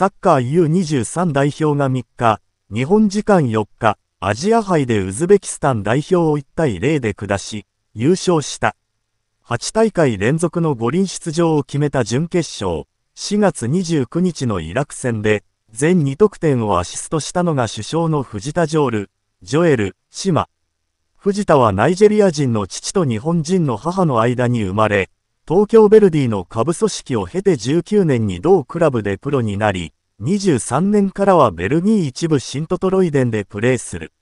サッカー U23 代表が3日、日本時間4日、アジア杯でウズベキスタン代表を1対0で下し、優勝した。8大会連続の五輪出場を決めた準決勝、4月29日のイラク戦で、全2得点をアシストしたのが主将の藤田ジョール、ジョエル、シマ。藤田はナイジェリア人の父と日本人の母の間に生まれ、東京ヴェルディの下部組織を経て19年に同クラブでプロになり、23年からはベルギー一部シントトロイデンでプレーする。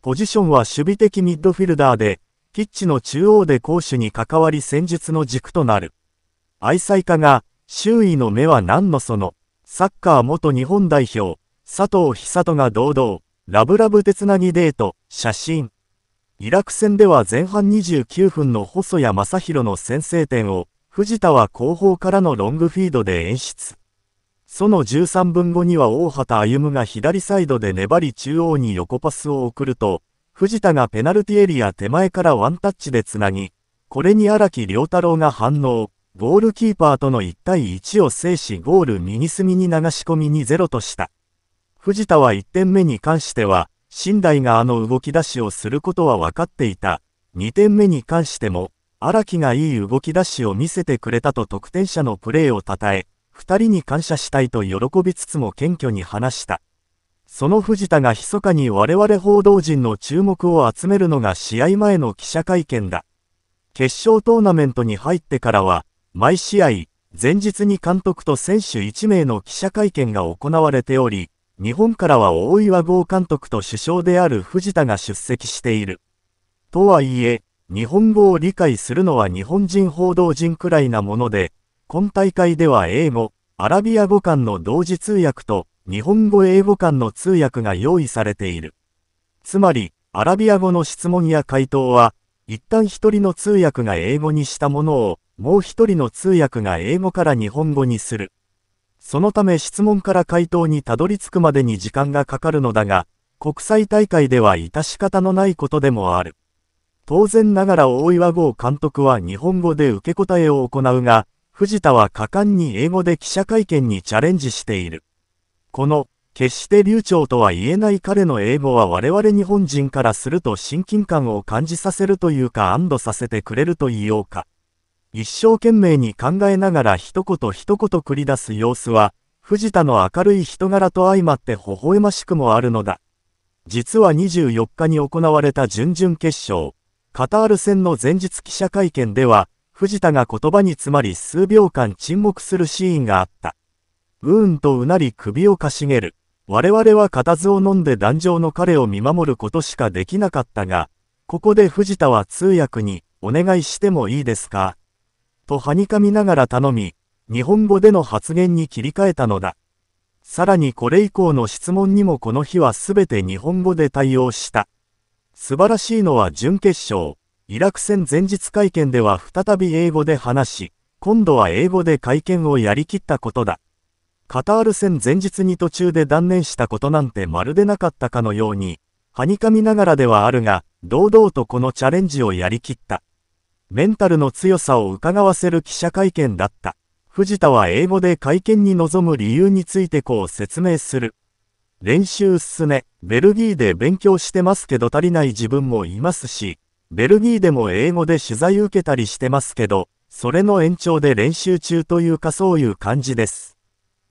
ポジションは守備的ミッドフィルダーで、ピッチの中央で攻守に関わり戦術の軸となる。愛妻家が、周囲の目は何のその、サッカー元日本代表、佐藤久人が堂々、ラブラブ手つなぎデート、写真。イラク戦では前半29分の細谷正宏の先制点を、藤田は後方からのロングフィードで演出。その13分後には大畑歩が左サイドで粘り中央に横パスを送ると、藤田がペナルティエリア手前からワンタッチでつなぎ、これに荒木良太郎が反応、ゴールキーパーとの1対1を制しゴール右隅に流し込みに0とした。藤田は1点目に関しては、信頼があの動き出しをすることは分かっていた。2点目に関しても、荒木がいい動き出しを見せてくれたと得点者のプレーを称え、2人に感謝したいと喜びつつも謙虚に話した。その藤田が密かに我々報道陣の注目を集めるのが試合前の記者会見だ。決勝トーナメントに入ってからは、毎試合、前日に監督と選手1名の記者会見が行われており、日本からは大岩剛監督と首相である藤田が出席している。とはいえ、日本語を理解するのは日本人報道陣くらいなもので、今大会では英語、アラビア語間の同時通訳と日本語英語間の通訳が用意されている。つまり、アラビア語の質問や回答は、一旦一人の通訳が英語にしたものを、もう一人の通訳が英語から日本語にする。そのため質問から回答にたどり着くまでに時間がかかるのだが、国際大会では致し方のないことでもある。当然ながら大岩剛監督は日本語で受け答えを行うが、藤田は果敢に英語で記者会見にチャレンジしている。この、決して流暢とは言えない彼の英語は我々日本人からすると親近感を感じさせるというか安堵させてくれると言おうか。一生懸命に考えながら一言一言繰り出す様子は、藤田の明るい人柄と相まって微笑ましくもあるのだ。実は24日に行われた準々決勝、カタール戦の前日記者会見では、藤田が言葉に詰まり数秒間沈黙するシーンがあった。うーんとうなり首をかしげる。我々は固唾を飲んで壇上の彼を見守ることしかできなかったが、ここで藤田は通訳にお願いしてもいいですかとはにかみながら頼み、日本語での発言に切り替えたのだ。さらにこれ以降の質問にもこの日は全て日本語で対応した。素晴らしいのは準決勝、イラク戦前日会見では再び英語で話し、今度は英語で会見をやりきったことだ。カタール戦前日に途中で断念したことなんてまるでなかったかのように、はにかみながらではあるが、堂々とこのチャレンジをやりきった。メンタルの強さを伺わせる記者会見だった。藤田は英語で会見に臨む理由についてこう説明する。練習進め、ベルギーで勉強してますけど足りない自分もいますし、ベルギーでも英語で取材受けたりしてますけど、それの延長で練習中というかそういう感じです。